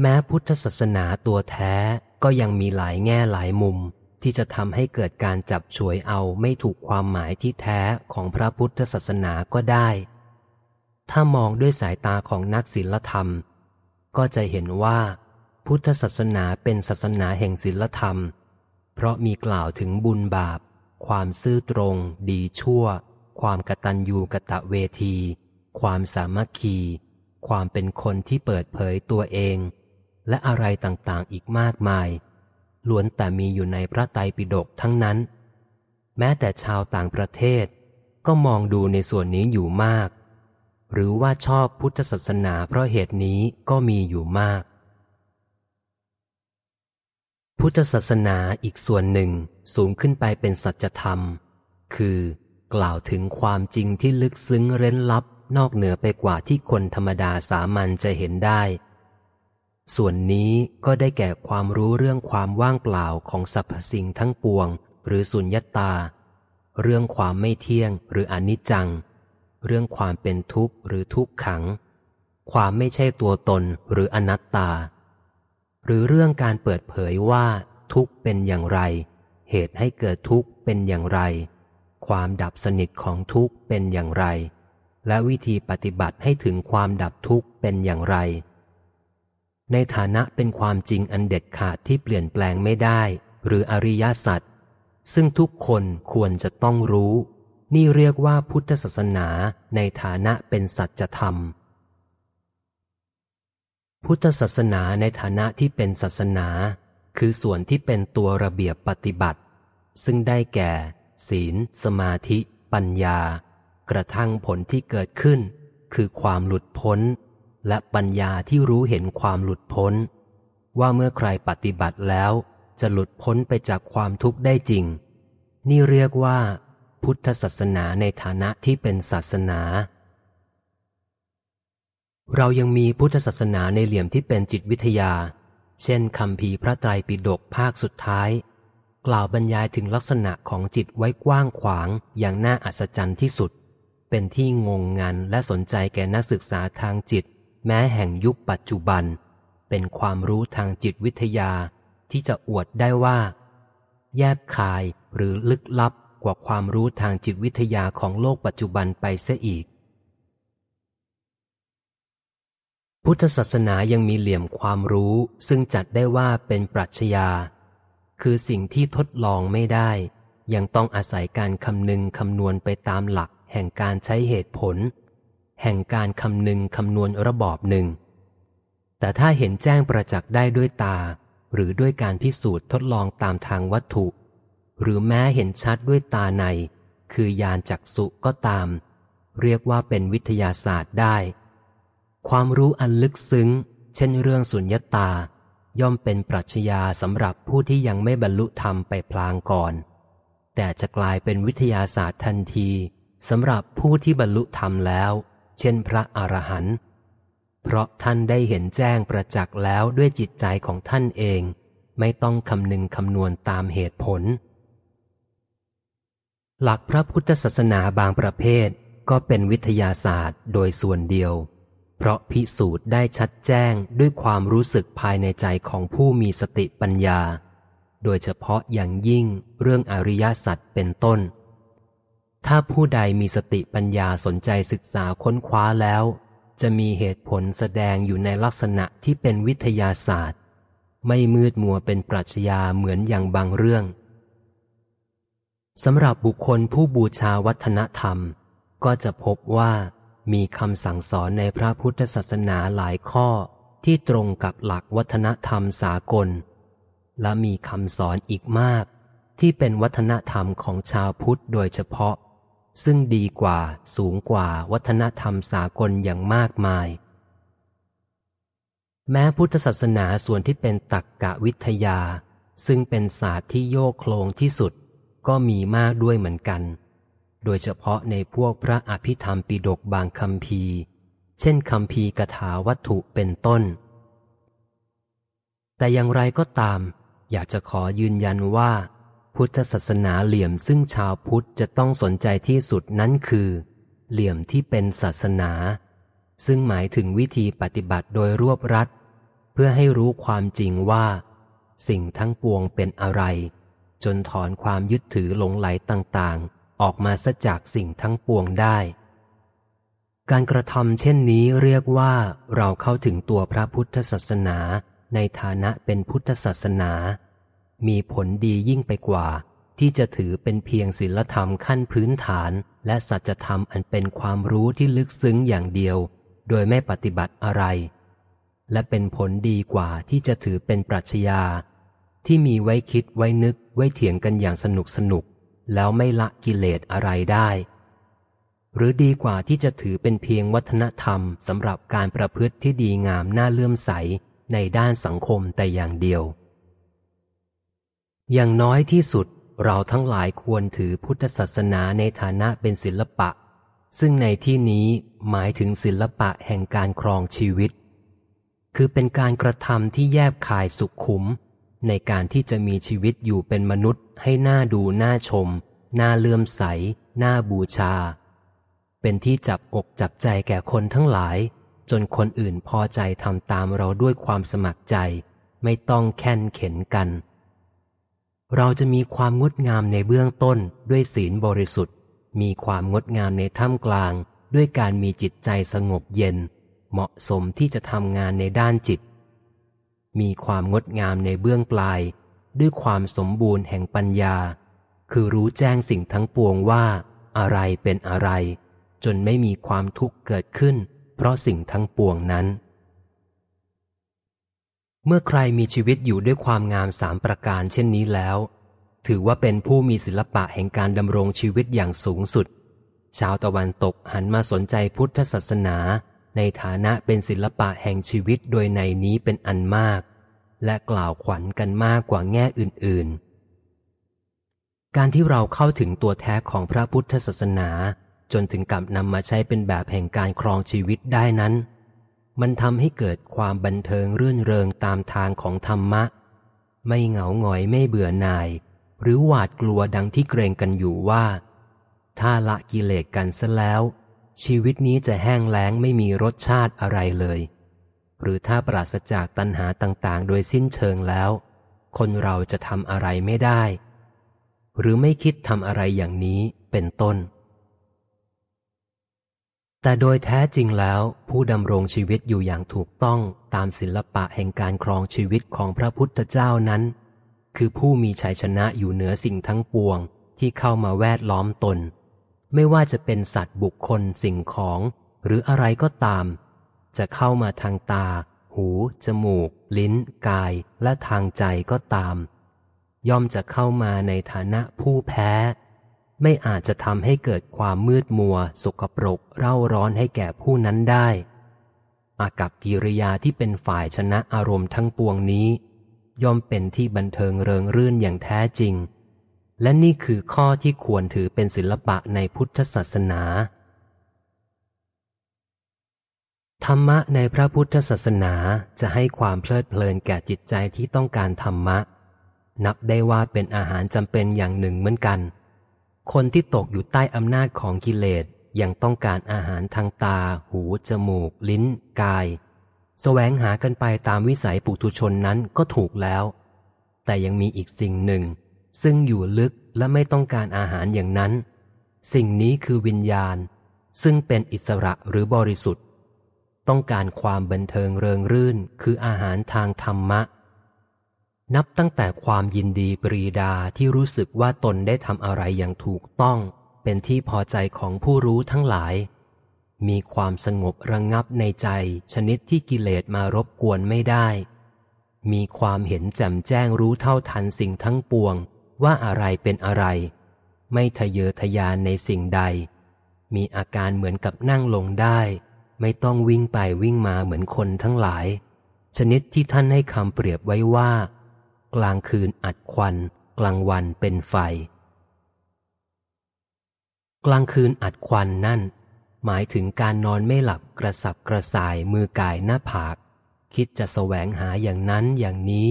แม้พุทธศาสนาตัวแท้ก็ยังมีหลายแง่หลายมุม ที่จะทำให้เกิดการจับฉวยเอาไม่ถูกความหมายที่แท้ของพระพุทธศาสนาก็ได้ ถ้ามองด้วยสายตาของนักศิลธรรม ก็จะเห็นว่า พุทธศาสนาเป็นศาสนาแห่งศิลธรรม เพราะมีกล่าวถึงบุญบาป ความซื่อตรง ดีชั่ว ความกตัญญูกะตะเวที ความสามัคคีความเป็นคนที่เปิดเผยตัวเองและอะไรต่างๆ อีกมากมายล้วนแต่มีอยู่ในพระไตรปิฎกทั้งนั้น แม้แต่ชาวต่างประเทศก็มองดูในส่วนนี้อยู่มาก หรือว่าชอบพุทธศาสนาเพราะเหตุนี้ก็มีอยู่มาก พุทธศาสนาอีกส่วนหนึ่งสูงขึ้นไปเป็นสัจธรรม คือกล่าวถึงความจริงที่ลึกซึ้งเร้นลับนอกเหนือไปกว่าที่คนธรรมดาสามัญจะเห็นได้ส่วนนี้ก็ได้แก่ความรู้เรื่องความว่างเปล่าของสรรพสิ่งทั้งปวงหรือสุญญตา เรื่องความไม่เที่ยงหรือ อนิจจัง เรื่องความเป็นทุกข์หรือทุกขัง ความไม่ใช่ตัวตนหรืออนัตตา หรือเรื่องการเปิดเผยว่า ทุกข์เป็นอย่างไร เหตุให้เกิดทุกข์เป็นอย่างไร ความดับสนิทของทุกข์เป็นอย่างไร และวิธีปฏิบัติให้ถึงความดับทุกข์เป็นอย่างไรในฐานะเป็นความจริงอันเด็ดขาดที่เปลี่ยนแปลงไม่ได้ หรืออริยสัจซึ่งทุกคนควรจะต้องรู้ นี่เรียกว่าพุทธศาสนาในฐานะเป็นสัจธรรม พุทธศาสนาในฐานะที่เป็นศาสนา คือส่วนที่เป็นตัวระเบียบปฏิบัติ ซึ่งได้แก่ ศีล สมาธิ ปัญญา กระทั่งผลที่เกิดขึ้น คือความหลุดพ้นและปัญญาที่รู้เห็นความหลุดพ้น ว่าเมื่อใครปฏิบัติแล้ว จะหลุดพ้นไปจากความทุกข์ได้จริง นี่เรียกว่า พุทธศาสนาในฐานะที่เป็นศาสนา เรายังมีพุทธศาสนาในเหลี่ยมที่เป็นจิตวิทยา เช่นคำพีพระไตรปิฎกภาคสุดท้าย กล่าวบรรยายถึงลักษณะของจิตไว้กว้างขวางอย่างน่าอัศจรรย์ที่สุด เป็นที่งงงันและสนใจแก่นักศึกษาทางจิตแม้แห่งยุคปัจจุบัน เป็นความรู้ทางจิตวิทยา ที่จะอวดได้ว่า แยบคายหรือลึกลับกว่าความรู้ทางจิตวิทยาของโลกปัจจุบันไปเสียอีก พุทธศาสนายังมีเหลี่ยมความรู้ ซึ่งจัดได้ว่าเป็นปรัชญาคือสิ่งที่ทดลองไม่ได้ ยังต้องอาศัยการคำนึงคำนวณไปตามหลักแห่งการใช้เหตุผลแห่งการคำนึงคำนวณระบอบหนึ่ง แต่ถ้าเห็นแจ้งประจักษ์ได้ด้วยตา หรือด้วยการพิสูจน์ทดลองตามทางวัตถุ หรือแม้เห็นชัดด้วยตาใน คือยานจักสุก็ตาม เรียกว่าเป็นวิทยาศาสตร์ได้ ความรู้อันลึกซึ้ง เช่นเรื่องสุญญตา ย่อมเป็นปรัชญาสำหรับผู้ที่ยังไม่บรรลุธรรมไปพลางก่อน แต่จะกลายเป็นวิทยาศาสตร์ทันทีสำหรับผู้ที่บรรลุธรรมแล้วเช่นพระอรหันต์ เพราะท่านได้เห็นแจ้งประจักษ์แล้วด้วยจิตใจของท่านเอง ไม่ต้องคำนึงคำนวณตามเหตุผล หลักพระพุทธศาสนาบางประเภทก็เป็นวิทยาศาสตร์โดยส่วนเดียว เพราะพิสูจน์ได้ชัดแจ้งด้วยความรู้สึกภายในใจของผู้มีสติปัญญา โดยเฉพาะอย่างยิ่งเรื่องอริยสัจเป็นต้นถ้าผู้ใดมีสติปัญญาสนใจศึกษาค้นคว้าแล้ว จะมีเหตุผลแสดงอยู่ในลักษณะที่เป็นวิทยาศาสตร์ ไม่มืดมัวเป็นปรัชญาเหมือนอย่างบางเรื่องสำหรับบุคคลผู้บูชาวัฒนธรรม ก็จะพบว่ามีคำสั่งสอนในพระพุทธศาสนาหลายข้อที่ตรงกับหลักวัฒนธรรมสากล และมีคำสอนอีกมาก ที่เป็นวัฒนธรรมของชาวพุทธโดยเฉพาะซึ่งดีกว่าสูงกว่าวัฒนธรรมสากลอย่างมากมาย แม้พุทธศาสนาส่วนที่เป็นตักกะวิทยา ซึ่งเป็นศาสตร์ที่โยกโคลงที่สุดก็มีมากด้วยเหมือนกัน โดยเฉพาะในพวกพระอภิธรรมปิดกบางคำพีเช่นคำพีกถาวัตถุเป็นต้น แต่อย่างไรก็ตาม อยากจะขอยืนยันว่าพุทธศาสนาเหลี่ยมซึ่งชาวพุทธจะต้องสนใจที่สุดนั้นคือ เหลี่ยมที่เป็นศาสนา ซึ่งหมายถึงวิธีปฏิบัติโดยรวบรัดเพื่อให้รู้ความจริงว่า สิ่งทั้งปวงเป็นอะไร จนถอนความยึดถือหลงไหลต่างๆ ออกมาซะจากสิ่งทั้งปวงได้ การกระทำเช่นนี้เรียกว่าเราเข้าถึงตัวพระพุทธศาสนาในฐานะเป็นพุทธศาสนามีผลดียิ่งไปกว่า ที่จะถือเป็นเพียงศีลธรรมขั้นพื้นฐาน และสัจธรรมอันเป็นความรู้ที่ลึกซึ้งอย่างเดียว โดยไม่ปฏิบัติอะไร และเป็นผลดีกว่าที่จะถือเป็นปรัชญาที่มีไว้คิดไว้นึกไว้เถียงกันอย่างสนุกสนุก แล้วไม่ละกิเลสอะไรได้ หรือดีกว่าที่จะถือเป็นเพียงวัฒนธรรมสำหรับการประพฤติที่ดีงามน่าเลื่อมใสในด้านสังคมแต่อย่างเดียวอย่างน้อยที่สุดเราทั้งหลายควรถือพุทธศาสนาในฐานะเป็นศิลปะ ซึ่งในที่นี้หมายถึงศิลปะแห่งการครองชีวิต คือเป็นการกระทำที่แยบคายสุขขุมในการที่จะมีชีวิตอยู่เป็นมนุษย์ให้หน่าดูหน้าชมหน้าเลื่อมใส หน้าบูชา เป็นที่จับอกจับใจแก่คนทั้งหลาย จนคนอื่นพอใจทำตามเราด้วยความสมัครใจ ไม่ต้องแค้นเข็นกันเราจะมีความงดงามในเบื้องต้นด้วยศีลบริสุทธิ์ มีความงดงามในท่ามกลาง ด้วยการมีจิตใจสงบเย็น เหมาะสมที่จะทำงานในด้านจิต มีความงดงามในเบื้องปลาย ด้วยความสมบูรณ์แห่งปัญญา คือรู้แจ้งสิ่งทั้งปวงว่า อะไรเป็นอะไร จนไม่มีความทุกข์เกิดขึ้น เพราะสิ่งทั้งปวงนั้นเมื่อใครมีชีวิตอยู่ด้วยความงามสามประการเช่นนี้แล้ว ถือว่าเป็นผู้มีศิลปะแห่งการดำรงชีวิตอย่างสูงสุด ชาวตะวันตกหันมาสนใจพุทธศาสนา ในฐานะเป็นศิลปะแห่งชีวิตโดยในนี้เป็นอันมาก และกล่าวขวัญกันมากกว่าแง่อื่นๆ การที่เราเข้าถึงตัวแท้ของพระพุทธศาสนา จนถึงกับนำมาใช้เป็นแบบแห่งการครองชีวิตได้นั้นมันทำให้เกิดความบันเทิงรื่นเริงตามทางของธรรมะ ไม่เหงาหงอยไม่เบื่อหน่าย หรือหวาดกลัวดังที่เกรงกันอยู่ว่า ถ้าละกิเลสกันซะแล้ว ชีวิตนี้จะแห้งแล้งไม่มีรสชาติอะไรเลย หรือถ้าปราศจากตัณหาต่างๆโดยสิ้นเชิงแล้ว คนเราจะทำอะไรไม่ได้ หรือไม่คิดทำอะไรอย่างนี้เป็นต้นแต่โดยแท้จริงแล้ว ผู้ดำรงชีวิตอยู่อย่างถูกต้องตามศิลปะแห่งการครองชีวิตของพระพุทธเจ้านั้น คือผู้มีชัยชนะอยู่เหนือสิ่งทั้งปวงที่เข้ามาแวดล้อมตน ไม่ว่าจะเป็นสัตว์บุคคลสิ่งของ หรืออะไรก็ตาม จะเข้ามาทางตา หู จมูก ลิ้น กายและทางใจก็ตาม ย่อมจะเข้ามาในฐานะผู้แพ้ไม่อาจจะทำให้เกิดความมืดมัวสกปรก เร่าร้อนให้แก่ผู้นั้นได้อากับกิริยาที่เป็นฝ่ายชนะอารมณ์ทั้งปวงนี้ ย่อมเป็นที่บันเทิงเริงรื่นอย่างแท้จริง และนี่คือข้อที่ควรถือเป็นศิลปะในพุทธศาสนา ธรรมะในพระพุทธศาสนาจะให้ความเพลิดเพลินแก่จิตใจที่ต้องการธรรมะ นับได้ว่าเป็นอาหารจำเป็นอย่างหนึ่งเหมือนกันเคนที่ตกอยู่ใต้อำนาจของกิเลสยังต้องการอาหารทางตา หู จมูก ลิ้น กายสแสวงหากันไปตามวิสัยปุถุชนนั้นก็ถูกแล้ว แต่ยังมีอีกสิ่งหนึ่ง ซึ่งอยู่ลึกและไม่ต้องการอาหารอย่างนั้น สิ่งนี้คือวิญญาณ ซึ่งเป็นอิสระหรือบริสุทธิ์ ต้องการความบันเทิงเริงรื่นคืออาหารทางธรรมะนับตั้งแต่ความยินดีปรีดาที่รู้สึกว่าตนได้ทำอะไรอย่างถูกต้อง เป็นที่พอใจของผู้รู้ทั้งหลาย มีความสงบระงงับในใจชนิดที่กิเลสมารบกวนไม่ได้ มีความเห็นแจ่มแจ้งรู้เท่าทันสิ่งทั้งปวงว่าอะไรเป็นอะไร ไม่ทะเยอทะยานในสิ่งใด มีอาการเหมือนกับนั่งลงได้ ไม่ต้องวิ่งไปวิ่งมาเหมือนคนทั้งหลาย ชนิดที่ท่านให้คำเปรียบไว้ว่ากลางคืนอัดควันกลางวันเป็นไฟ กลางคืนอัดควันนั่น หมายถึงการนอนไม่หลับ กระสับกระส่ายมือกายหน้าผาก คิดจะแสวงหาอย่างนั้นอย่างนี้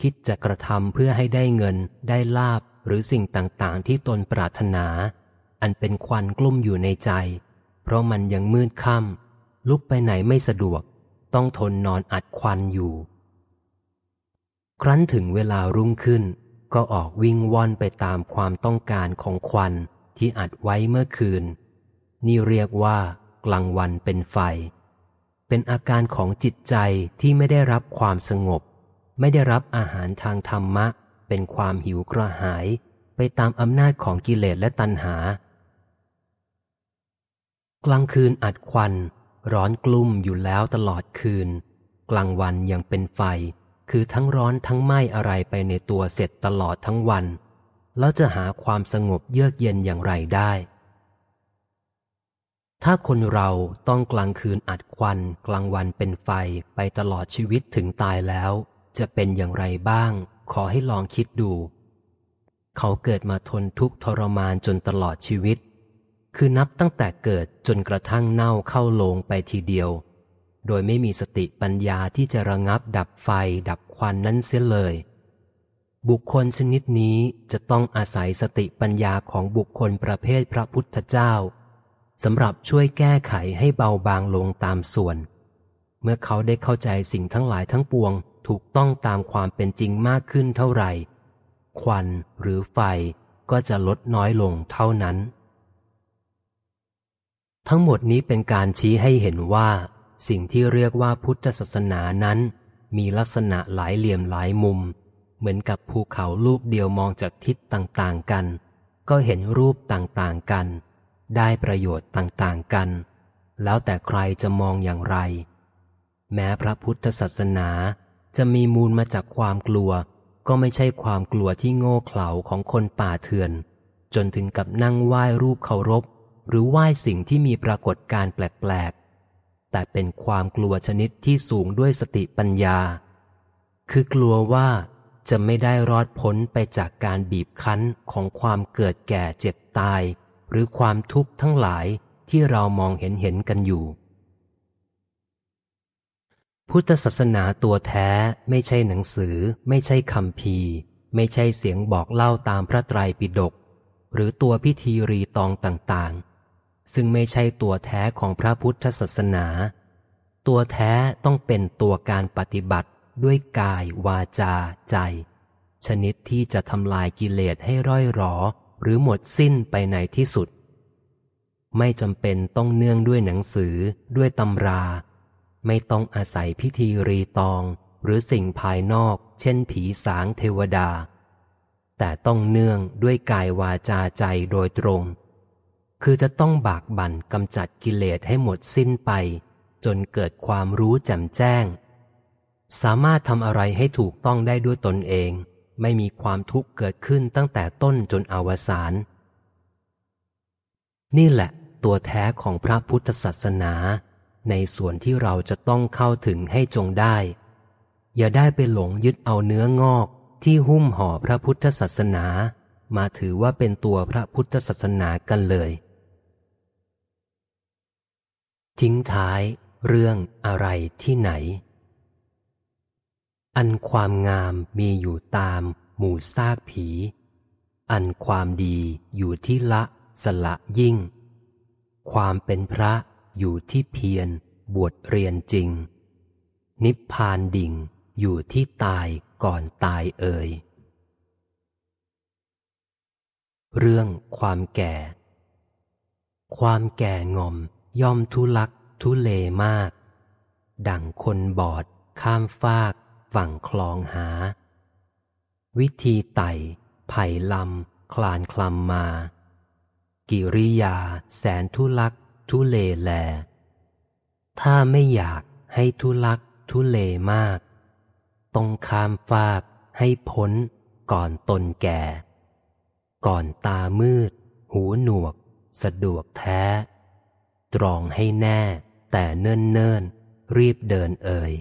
คิดจะกระทำเพื่อให้ได้เงินได้ลาบหรือสิ่งต่างๆ ที่ตนปรารถนา อันเป็นควันกลุ่มอยู่ในใจ เพราะมันยังมืดค่ำลุกไปไหนไม่สะดวก ต้องทนนอนอัดควันอยู่ครั้นถึงเวลารุ่งขึ้น ก็ออกวิ่งว่อนไปตามความต้องการของควันที่อัดไว้เมื่อคืน นี่เรียกว่ากลางวันเป็นไฟ เป็นอาการของจิตใจที่ไม่ได้รับความสงบ ไม่ได้รับอาหารทางธรรมะ เป็นความหิวกระหาย ไปตามอำนาจของกิเลสและตัณหา กลางคืนอัดควันร้อนกลุ่มอยู่แล้วตลอดคืน กลางวันยังเป็นไฟคือทั้งร้อนทั้งไหมอะไรไปในตัวเสร็จตลอดทั้งวัน แล้วจะหาความสงบเยือกเย็นอย่างไรได้ ถ้าคนเราต้องกลางคืนอัดควันกลางวันเป็นไฟไปตลอดชีวิตถึงตายแล้ว จะเป็นอย่างไรบ้าง ขอให้ลองคิดดู เขาเกิดมาทนทุกข์ทรมานจนตลอดชีวิต คือนับตั้งแต่เกิดจนกระทั่งเน่าเข้าลงไปทีเดียวโดยไม่มีสติปัญญาที่จะระงับดับไฟดับควันนั้นเสียเลย บุคคลชนิดนี้จะต้องอาศัยสติปัญญาของบุคคลประเภทพระพุทธเจ้าสำหรับช่วยแก้ไขให้เบาบางลงตามส่วน เมื่อเขาได้เข้าใจสิ่งทั้งหลายทั้งปวงถูกต้องตามความเป็นจริงมากขึ้นเท่าไหร่ ควันหรือไฟ ก็จะลดน้อยลงเท่านั้น ทั้งหมดนี้เป็นการชี้ให้เห็นว่าสิ่งที่เรียกว่าพุทธศาสนานั้น มีลักษณะหลายเหลี่ยมหลายมุม เหมือนกับภูเขาลูกเดียวมองจากทิศต่างๆกัน ก็เห็นรูปต่างๆกัน ได้ประโยชน์ต่างๆกัน แล้วแต่ใครจะมองอย่างไร แม้พระพุทธศาสนาจะมีมูลมาจากความกลัว ก็ไม่ใช่ความกลัวที่โง่เขลาของคนป่าเถื่อน จนถึงกับนั่งไหว้รูปเคารพ หรือไหว้สิ่งที่มีปรากฏการแปลกแต่เป็นความกลัวชนิดที่สูงด้วยสติปัญญา คือกลัวว่าจะไม่ได้รอดพ้นไปจากการบีบคั้นของความเกิดแก่เจ็บตาย หรือความทุกข์ทั้งหลายที่เรามองเห็นเห็นกันอยู่ พุทธศาสนาตัวแท้ไม่ใช่หนังสือ ไม่ใช่คำพีไม่ใช่เสียงบอกเล่าตามพระไตรปิฎกหรือตัวพิธีรีตองต่าง ๆซึ่งไม่ใช่ตัวแท้ของพระพุทธศาสนา ตัวแท้ต้องเป็นตัวการปฏิบัติด้วยกายวาจาใจ ชนิดที่จะทำลายกิเลสให้ร่อยหรอหรือหมดสิ้นไปในที่สุด ไม่จำเป็นต้องเนื่องด้วยหนังสือ ด้วยตำรา ไม่ต้องอาศัยพิธีรีตองหรือสิ่งภายนอก เช่นผีสางเทวดา แต่ต้องเนื่องด้วยกายวาจาใจโดยตรงคือจะต้องบากบั่นกำจัดกิเลสให้หมดสิ้นไป จนเกิดความรู้แจ่มแจ้ง สามารถทำอะไรให้ถูกต้องได้ด้วยตนเอง ไม่มีความทุกข์เกิดขึ้นตั้งแต่ต้นจนอวสานนี่แหละ ตัวแท้ของพระพุทธศาสนา ในส่วนที่เราจะต้องเข้าถึงให้จงได้ อย่าได้ไปหลงยึดเอาเนื้องอกที่หุ้มห่อพระพุทธศาสนา มาถือว่าเป็นตัวพระพุทธศาสนากันเลยทิ้งท้ายเรื่องอะไรที่ไหน อันความงามมีอยู่ตามหมู่ซากผี อันความดีอยู่ที่ละสละยิ่ง ความเป็นพระอยู่ที่เพียรบวชเรียนจริง นิพพานดิ่งอยู่ที่ตายก่อนตายเอ่ย เรื่องความแก่ ความแก่งอมย่อมทุลักทุเลมาก ดั่งคนบอดข้ามฟากฝั่งคลองหา วิธีไต่ ไผ่ลำคลานคลำมา กิริยาแสนทุลักทุเลแล ถ้าไม่อยากให้ทุลักทุเลมาก ต้องข้ามฟากให้พ้นก่อนตนแก่ ก่อนตามืด หูหนวก สะดวกแท้ตรองให้แน่แต่เนิ่นเนิ่นรีบเดินเอ่ย